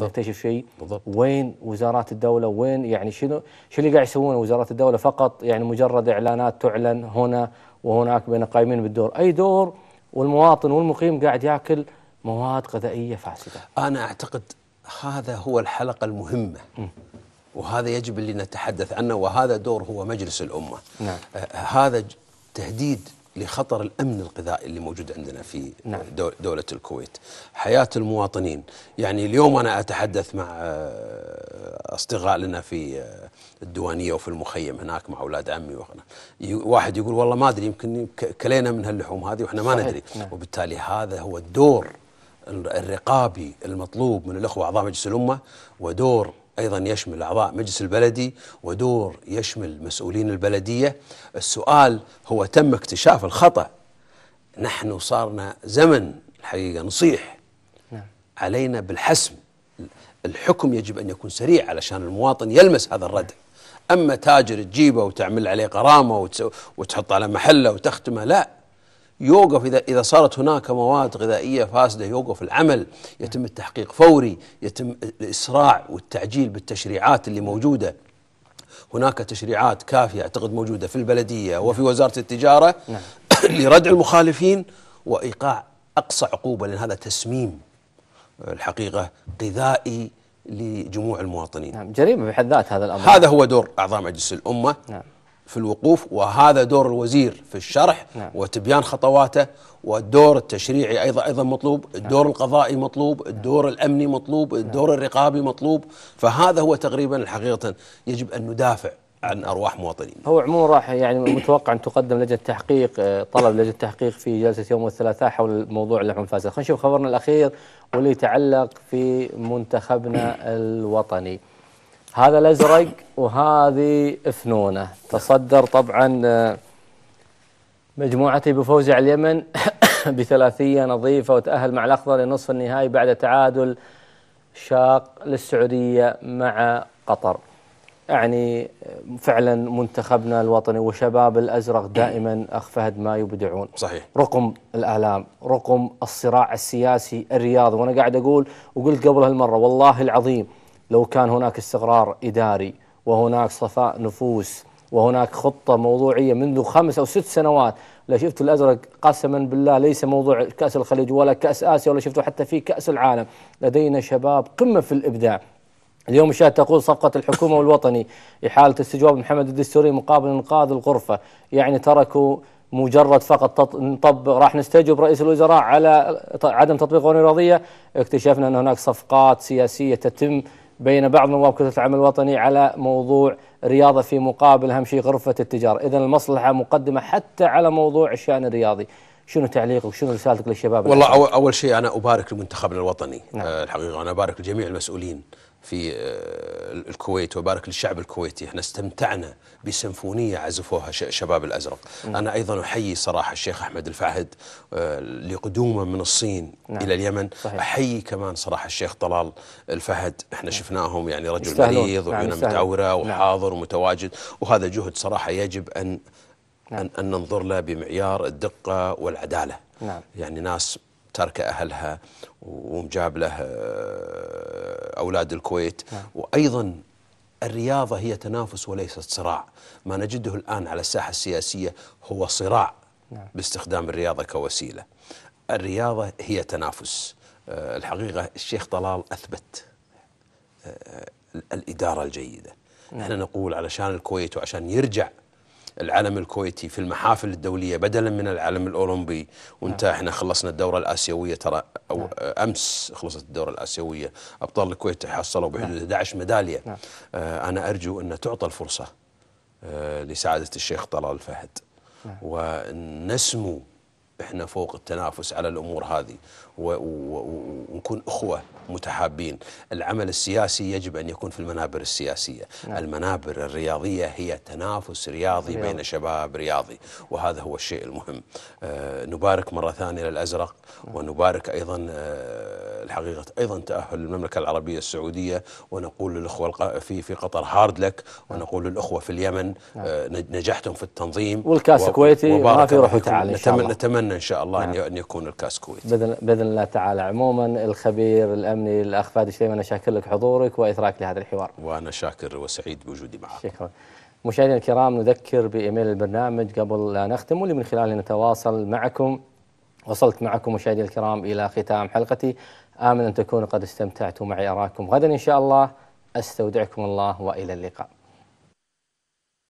بالضبط. نكتشف شيء بالضبط. وين وزارات الدوله وين يعني شنو شو اللي قاعد يسوونه وزارات الدوله فقط يعني مجرد اعلانات تعلن هنا وهناك بين قائمين بالدور اي دور والمواطن والمقيم قاعد ياكل مواد غذائيه فاسده انا اعتقد هذا هو الحلقه المهمه م. وهذا يجب اللي نتحدث عنه وهذا دور هو مجلس الامه نعم. آه هذا تهديد لخطر الأمن الغذائي اللي موجود عندنا في نعم. دولة الكويت حياة المواطنين يعني اليوم أنا أتحدث مع آه، أصدقاء لنا في آه، الديوانية وفي المخيم هناك مع أولاد عمي وغنا. واحد يقول والله ما أدري يمكن كلينا من هاللحوم هذه وإحنا ما صحيح. ندري نعم. وبالتالي هذا هو الدور الرقابي المطلوب من الأخوة أعضاء مجلس الأمة ودور أيضا يشمل أعضاء مجلس البلدي ودور يشمل مسؤولين البلدية السؤال هو تم اكتشاف الخطأ نحن صارنا زمن الحقيقة نصيح نعم. علينا بالحسم الحكم يجب أن يكون سريع علشان المواطن يلمس هذا الردع أما تاجر تجيبه وتعمل عليه غرامة وتحط على محله وتختمه لا يوقف إذا إذا صارت هناك مواد غذائية فاسدة يوقف العمل يتم التحقيق فوري يتم الإسراع والتعجيل بالتشريعات اللي موجودة هناك تشريعات كافية أعتقد موجودة في البلدية وفي وزارة التجارة نعم. لردع المخالفين وإيقاع أقصى عقوبة لأن هذا تسميم الحقيقة غذائي لجموع المواطنين نعم جريمة بحد ذات هذا الأمر هذا هو دور أعضاء مجلس الأمة نعم في الوقوف وهذا دور الوزير في الشرح نعم. وتبيان خطواته والدور التشريعي ايضا ايضا مطلوب، نعم. الدور نعم. القضائي مطلوب، نعم. الدور نعم. الامني مطلوب، نعم. الدور نعم. الرقابي مطلوب، فهذا هو تقريبا حقيقه يجب ان ندافع عن ارواح مواطنين. هو عموما راح يعني متوقع ان تقدم لجنه تحقيق آه، طلب لجنه تحقيق في جلسه يوم الثلاثاء حول موضوع اللحم الفاسد، خلينا نشوف خبرنا الاخير واللي يتعلق في منتخبنا الوطني. هذا الازرق وهذه فنونه تصدر طبعا آه، مجموعتي بفوزي على اليمن بثلاثيه نظيفه وتاهل مع الاخضر لنصف النهائي بعد تعادل شاق للسعوديه مع قطر. يعني آه، فعلا منتخبنا الوطني وشباب الازرق دائما اخ فهد ما يبدعون صحيح رقم الالام رقم الصراع السياسي الرياضي وانا قاعد اقول وقلت قبل هالمره والله العظيم لو كان هناك استقرار إداري وهناك صفاء نفوس وهناك خطة موضوعية منذ خمس أو ست سنوات لا شفت الأزرق قسما بالله ليس موضوع كأس الخليج ولا كأس آسيا ولا شفته حتى في كأس العالم لدينا شباب قمة في الإبداع اليوم الشاهد تقول صفقة الحكومة والوطني إحالة استجواب محمد الدستوري مقابل إنقاذ الغرفة يعني تركوا مجرد فقط نطبق راح نستجوب رئيس الوزراء على عدم تطبيق قوانين رياضيه اكتشفنا ان هناك صفقات سياسيه تتم بين بعض نواب كتله العمل الوطني على موضوع رياضه في مقابل اهم شيء غرفه التجاره، اذا المصلحه مقدمه حتى على موضوع الشان الرياضي. شنو تعليقك وشنو رسالتك للشباب والله الحقيقة. اول شيء انا ابارك لمنتخبنا الوطني نعم. آه، الحقيقه انا ابارك لجميع المسؤولين في آه، الكويت وبارك للشعب الكويتي احنا استمتعنا بسيمفونية عزفوها شباب الأزرق م. أنا أيضا أحيي صراحة الشيخ أحمد الفهد آه، لقدومه من الصين نعم. إلى اليمن صحيح. أحيي كمان صراحة الشيخ طلال الفهد احنا نعم. شفناهم يعني رجل مريض وعيونه نعم متعورة نعم. وحاضر نعم. ومتواجد وهذا جهد صراحة يجب أن نعم. أن, أن ننظر له بمعيار الدقة والعدالة نعم. يعني ناس ترك أهلها ومجاب له آه، أولاد الكويت نعم. وأيضا الرياضة هي تنافس وليست صراع ما نجده الآن على الساحة السياسية هو صراع نعم. باستخدام الرياضة كوسيلة الرياضة هي تنافس آه، الحقيقة الشيخ طلال أثبت آه، الإدارة الجيدة نعم. نحن نقول علشان الكويت وعشان يرجع العلم الكويتي في المحافل الدوليه بدلا من العلم الاولمبي وانت نعم. احنا خلصنا الدوره الاسيويه ترى او نعم. امس خلصت الدوره الاسيويه ابطال الكويت حصلوا بحدود 11 نعم. ميداليه آه، انا ارجو ان تعطى الفرصه آه، لسعاده الشيخ طلال الفهد ونسمو احنا فوق التنافس على الامور هذه ونكون اخوه متحابين، العمل السياسي يجب ان يكون في المنابر السياسيه، نعم. المنابر الرياضيه هي تنافس رياضي بين شباب رياضي وهذا هو الشيء المهم. آه نبارك مره ثانيه للازرق نعم. ونبارك ايضا آه الحقيقه ايضا تاهل المملكه العربيه السعوديه ونقول للاخوه في في قطر هارد لك نعم. ونقول للاخوه في اليمن نعم. آه نجحتم في التنظيم والكاس الكويتي ما في روح وتعال نتمنى نتمنى ان شاء الله نعم. ان يكون الكاس كويت باذن باذن الله تعالى عموما الخبير الامني الاخ فادي شليم انا شاكر لك حضورك واثراك لهذا الحوار وانا شاكر وسعيد بوجودي معك شكرا مشاهدينا الكرام نذكر بايميل البرنامج قبل لا نختم واللي من خلاله نتواصل معكم وصلت معكم مشاهدينا الكرام الى ختام حلقتي امل ان تكونوا قد استمتعتوا معي اراكم غدا ان شاء الله استودعكم الله والى اللقاء